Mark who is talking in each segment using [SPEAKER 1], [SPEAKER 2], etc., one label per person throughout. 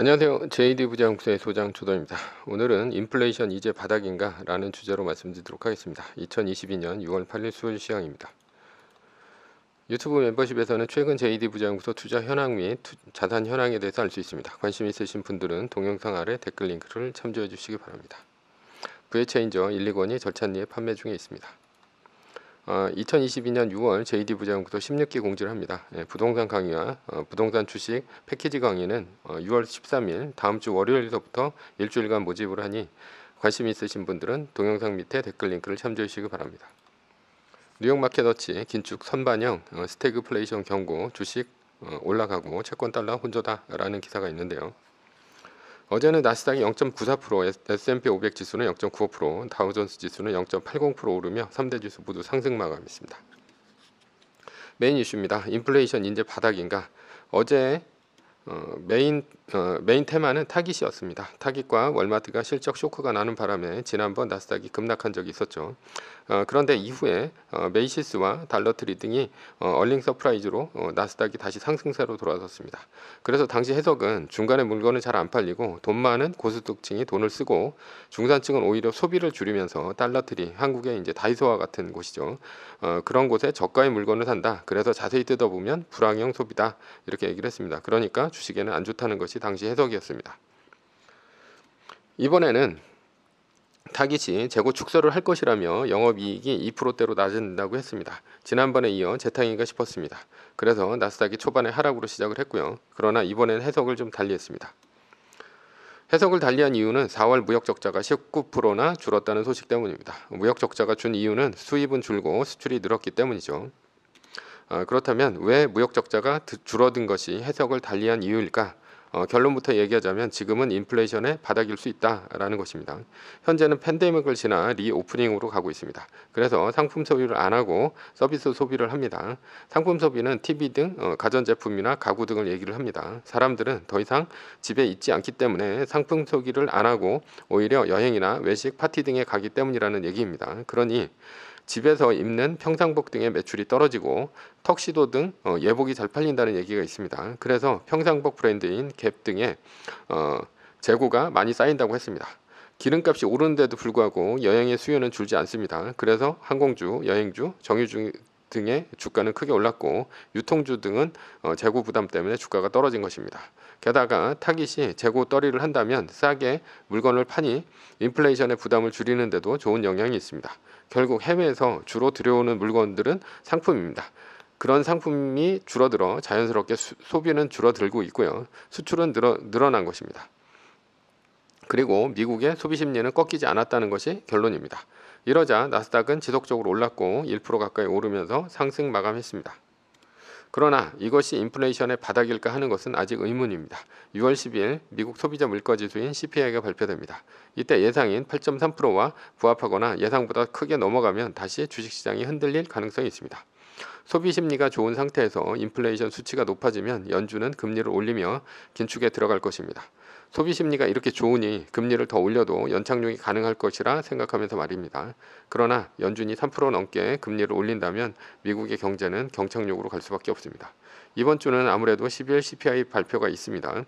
[SPEAKER 1] 안녕하세요. JD 부장연구소의 소장 조도입니다 오늘은 인플레이션 이제 바닥인가? 라는 주제로 말씀드리도록 하겠습니다. 2022년 6월 8일 수요일 시황입니다. 유튜브 멤버십에서는 최근 JD 부장연구소 투자 현황 및 자산 현황에 대해서 알 수 있습니다. 관심 있으신 분들은 동영상 아래 댓글 링크를 참조해 주시기 바랍니다. 부의 체인저 1, 2권이 절찬리에 판매 중에 있습니다. 어, 2022년 6월 JD 부자연구도 16기 공지를 합니다. 예, 부동산 강의와 어, 부동산 주식 패키지 강의는 어, 6월 13일 다음 주 월요일부터 일주일간 모집을 하니 관심 있으신 분들은 동영상 밑에 댓글 링크를 참조해 주시기 바랍니다. 뉴욕 마켓워치 긴축 선반영 어, 스태그플레이션 경고 주식 어, 올라가고 채권 달러 혼조다라는 기사가 있는데요. 어제는 나스닥이 0.94%, S&P 500 지수는 0.95%, 다우존스 지수는 0.80% 오르며 3대 지수 모두 상승 마감했습니다. 메인 이슈입니다. 인플레이션 인제 바닥인가? 어제 어, 메인 어, 메인 테마는 타깃이었습니다. 타깃과 월마트가 실적 쇼크가 나는 바람에 지난번 나스닥이 급락한 적이 있었죠. 어, 그런데 이후에 어, 메이시스와 달러트리 등이 어, 얼링 서프라이즈로 어, 나스닥이 다시 상승세로 돌아섰습니다. 그래서 당시 해석은 중간에 물건은 잘 안 팔리고 돈 많은 고소득층이 돈을 쓰고 중산층은 오히려 소비를 줄이면서 달러트리 한국의 이제 다이소와 같은 곳이죠. 어, 그런 곳에 저가의 물건을 산다. 그래서 자세히 뜯어보면 불황형 소비다 이렇게 얘기를 했습니다. 그러니까 주식에는 안 좋다는 것이 당시 해석이었습니다. 이번에는 타깃이 재고 축소를 할 것이라며 영업이익이 2%대로 낮아진다고 했습니다. 지난번에 이어 재탕인가 싶었습니다. 그래서 나스닥이 초반에 하락으로 시작을 했고요. 그러나 이번엔 해석을 좀 달리했습니다. 해석을 달리한 이유는 4월 무역적자가 19%나 줄었다는 소식 때문입니다. 무역적자가 준 이유는 수입은 줄고 수출이 늘었기 때문이죠. 어, 그렇다면 왜 무역적자가 줄어든 것이 해석을 달리한 이유일까? 어, 결론부터 얘기하자면 지금은 인플레이션의 바닥일 수 있다라는 것입니다. 현재는 팬데믹을 지나 리오프닝으로 가고 있습니다. 그래서 상품 소비를 안 하고 서비스 소비를 합니다. 상품 소비는 TV 등 어, 가전제품이나 가구 등을 얘기를 합니다. 사람들은 더 이상 집에 있지 않기 때문에 상품 소비를 안 하고 오히려 여행이나 외식, 파티 등에 가기 때문이라는 얘기입니다. 그러니 집에서 입는 평상복 등의 매출이 떨어지고 턱시도 등 어, 예복이 잘 팔린다는 얘기가 있습니다. 그래서 평상복 브랜드인 갭 등의 어, 재고가 많이 쌓인다고 했습니다. 기름값이 오르는데도 불구하고 여행의 수요는 줄지 않습니다. 그래서 항공주, 여행주, 정유주 등의 주가는 크게 올랐고 유통주 등은 어, 재고 부담 때문에 주가가 떨어진 것입니다. 게다가 타깃이 재고 떨이를 한다면 싸게 물건을 파니 인플레이션의 부담을 줄이는데도 좋은 영향이 있습니다. 결국 해외에서 주로 들여오는 물건들은 상품입니다. 그런 상품이 줄어들어 자연스럽게 수, 소비는 줄어들고 있고요. 수출은 늘어, 늘어난 것입니다. 그리고 미국의 소비 심리는 꺾이지 않았다는 것이 결론입니다. 이러자 나스닥은 지속적으로 올랐고 1% 가까이 오르면서 상승 마감했습니다. 그러나 이것이 인플레이션의 바닥일까 하는 것은 아직 의문입니다. 6월 10일 미국 소비자 물가 지수인 CPI가 발표됩니다. 이때 예상인 8.3%와 부합하거나 예상보다 크게 넘어가면 다시 주식시장이 흔들릴 가능성이 있습니다. 소비 심리가 좋은 상태에서 인플레이션 수치가 높아지면 연준은 금리를 올리며 긴축에 들어갈 것입니다. 소비 심리가 이렇게 좋으니 금리를 더 올려도 연착륙이 가능할 것이라 생각하면서 말입니다. 그러나 연준이 3% 넘게 금리를 올린다면 미국의 경제는 경착륙으로 갈 수밖에 없습니다. 이번 주는 아무래도 1 2일 CPI 발표가 있습니다.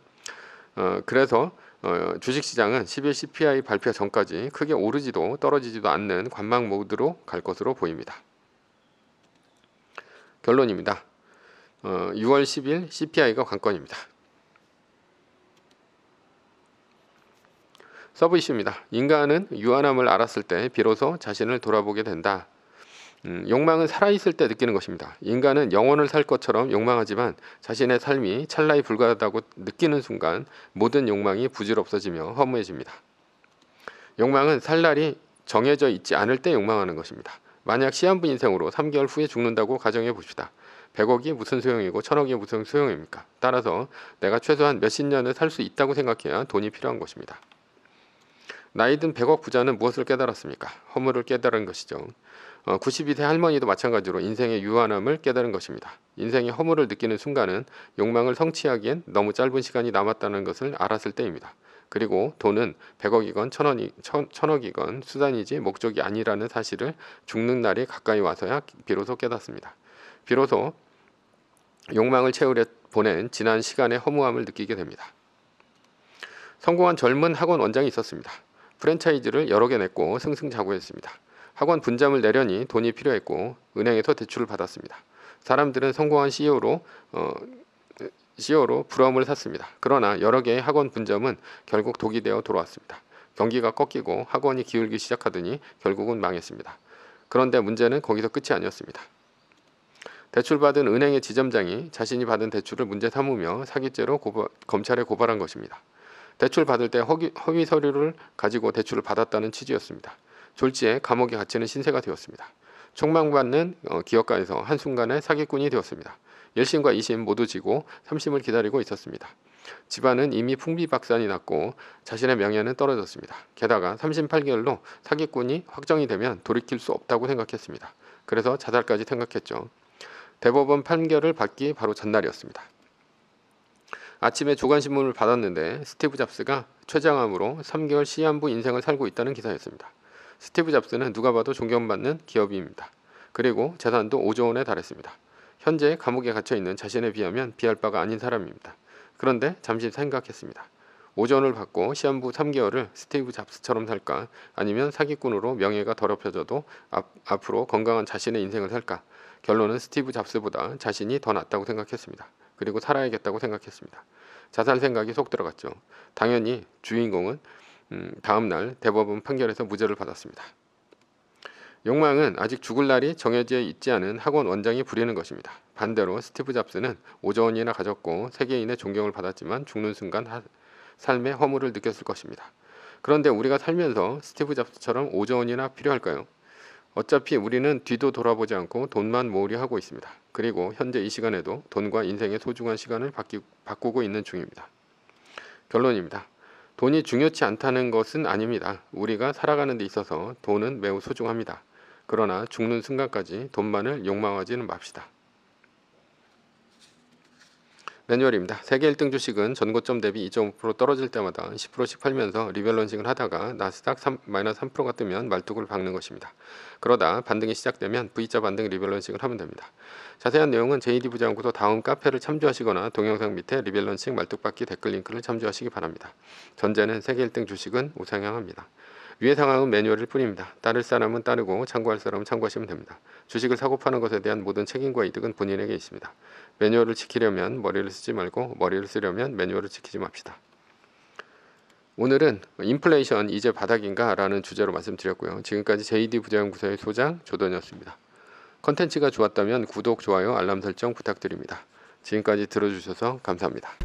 [SPEAKER 1] 어, 그래서 어, 주식시장은 1일 CPI 발표 전까지 크게 오르지도 떨어지지도 않는 관망 모드로 갈 것으로 보입니다. 결론입니다. 어, 6월 10일 CPI가 관건입니다. 서브 이슈입니다. 인간은 유한함을 알았을 때 비로소 자신을 돌아보게 된다. 음, 욕망은 살아있을 때 느끼는 것입니다. 인간은 영혼을 살 것처럼 욕망하지만 자신의 삶이 찰나에 불과하다고 느끼는 순간 모든 욕망이 부질없어지며 허무해집니다. 욕망은 살 날이 정해져 있지 않을 때 욕망하는 것입니다. 만약 시한부 인생으로 3개월 후에 죽는다고 가정해 봅시다. 100억이 무슨 소용이고 1000억이 무슨 소용입니까? 따라서 내가 최소한 몇십 년을 살 수 있다고 생각해야 돈이 필요한 것입니다. 나이든 100억 부자는 무엇을 깨달았습니까? 허물을 깨달은 것이죠. 어, 92세 할머니도 마찬가지로 인생의 유한함을 깨달은 것입니다. 인생의 허물을 느끼는 순간은 욕망을 성취하기엔 너무 짧은 시간이 남았다는 것을 알았을 때입니다. 그리고 돈은 100억이건 천원이, 천, 천억이건 수단이지 목적이 아니라는 사실을 죽는 날이 가까이 와서야 비로소 깨닫습니다. 비로소 욕망을 채우려 보낸 지난 시간의 허무함을 느끼게 됩니다. 성공한 젊은 학원 원장이 있었습니다. 프랜차이즈를 여러 개 냈고 승승자구했습니다 학원 분점을 내려니 돈이 필요했고 은행에서 대출을 받았습니다. 사람들은 성공한 CEO로 어, CEO로 부러움을 샀습니다. 그러나 여러 개의 학원 분점은 결국 독이 되어 돌아왔습니다. 경기가 꺾이고 학원이 기울기 시작하더니 결국은 망했습니다. 그런데 문제는 거기서 끝이 아니었습니다. 대출받은 은행의 지점장이 자신이 받은 대출을 문제 삼으며 사기죄로 고발, 검찰에 고발한 것입니다. 대출받을 때허기 허위 서류를 가지고 대출을 받았다는 취지였습니다. 졸지에 감옥에 갇히는 신세가 되었습니다. 총망받는 어, 기업가에서 한순간에 사기꾼이 되었습니다. 1심과 2심 모두 지고 3심을 기다리고 있었습니다. 집안은 이미 풍비박산이 났고 자신의 명예는 떨어졌습니다. 게다가 3심 8개월로 사기꾼이 확정이 되면 돌이킬 수 없다고 생각했습니다. 그래서 자살까지 생각했죠. 대법원 판결을 받기 바로 전날이었습니다. 아침에 조간신문을 받았는데 스티브 잡스가 췌장암으로 3개월 시한부 인생을 살고 있다는 기사였습니다. 스티브 잡스는 누가 봐도 존경받는 기업입니다 그리고 재산도 5조 원에 달했습니다. 현재 감옥에 갇혀 있는 자신에 비하면 비할 바가 아닌 사람입니다. 그런데 잠시 생각했습니다. 5조 원을 받고 시한부 3개월을 스티브 잡스처럼 살까 아니면 사기꾼으로 명예가 더럽혀져도 앞, 앞으로 건강한 자신의 인생을 살까 결론은 스티브 잡스보다 자신이 더 낫다고 생각했습니다. 그리고 살아야겠다고 생각했습니다. 자살 생각이 속 들어갔죠. 당연히 주인공은 음, 다음 날 대법원 판결에서 무죄를 받았습니다. 욕망은 아직 죽을 날이 정해져 있지 않은 학원 원장이 부리는 것입니다. 반대로 스티브 잡스는 5조 원이나 가졌고 세계인의 존경을 받았지만 죽는 순간 하, 삶의 허물을 느꼈을 것입니다. 그런데 우리가 살면서 스티브 잡스처럼 5조 원이나 필요할까요? 어차피 우리는 뒤도 돌아보지 않고 돈만 모으려 하고 있습니다. 그리고 현재 이 시간에도 돈과 인생의 소중한 시간을 바뀌, 바꾸고 있는 중입니다. 결론입니다. 돈이 중요치 않다는 것은 아닙니다. 우리가 살아가는 데 있어서 돈은 매우 소중합니다. 그러나 죽는 순간까지 돈만을 욕망하지는 맙시다. 매뉴얼입니다. 세계 1등 주식은 전고점 대비 2.5% 떨어질 때마다 10%씩 팔면서 리밸런싱을 하다가 나스닥 3, 마이너스 3%가 뜨면 말뚝을 박는 것입니다. 그러다 반등이 시작되면 V자 반등 리밸런싱을 하면 됩니다. 자세한 내용은 JD 부자구소 다음 카페를 참조하시거나 동영상 밑에 리밸런싱 말뚝박기 댓글 링크를 참조하시기 바랍니다. 전제는 세계 1등 주식은 우상향합니다. 위의 상황은 매뉴얼일 뿐입니다. 따를 사람은 따르고 참고할 사람은 참고하시면 됩니다. 주식을 사고 파는 것에 대한 모든 책임과 이득은 본인에게 있습니다. 매뉴얼을 지키려면 머리를 쓰지 말고 머리를 쓰려면 매뉴얼을 지키지 맙시다. 오늘은 인플레이션 이제 바닥인가 라는 주제로 말씀드렸고요. 지금까지 JD 부자연구소의 소장 조던이었습니다. 컨텐츠가 좋았다면 구독, 좋아요, 알람 설정 부탁드립니다. 지금까지 들어주셔서 감사합니다.